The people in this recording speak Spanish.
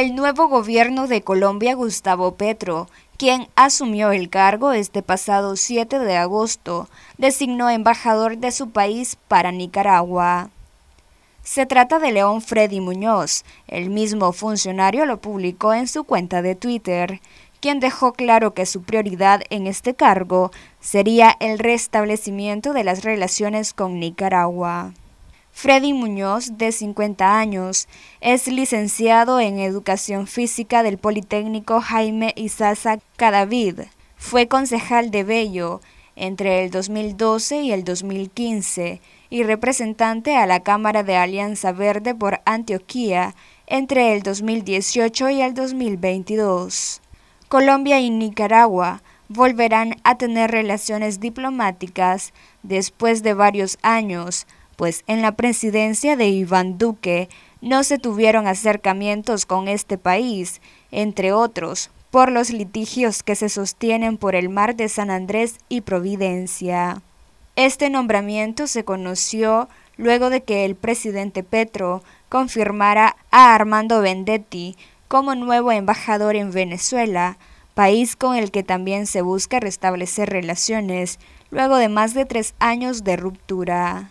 el nuevo gobierno de Colombia Gustavo Petro, quien asumió el cargo este pasado 7 de agosto, designó embajador de su país para Nicaragua. Se trata de León Freddy Muñoz, el mismo funcionario lo publicó en su cuenta de Twitter, quien dejó claro que su prioridad en este cargo sería el restablecimiento de las relaciones con Nicaragua. Freddy Muñoz, de 50 años, es licenciado en Educación Física del Politécnico Jaime Isaza Cadavid. Fue concejal de Bello entre el 2012 y el 2015 y representante a la Cámara de Alianza Verde por Antioquía entre el 2018 y el 2022. Colombia y Nicaragua volverán a tener relaciones diplomáticas después de varios años pues en la presidencia de Iván Duque no se tuvieron acercamientos con este país, entre otros, por los litigios que se sostienen por el mar de San Andrés y Providencia. Este nombramiento se conoció luego de que el presidente Petro confirmara a Armando Vendetti como nuevo embajador en Venezuela, país con el que también se busca restablecer relaciones luego de más de tres años de ruptura.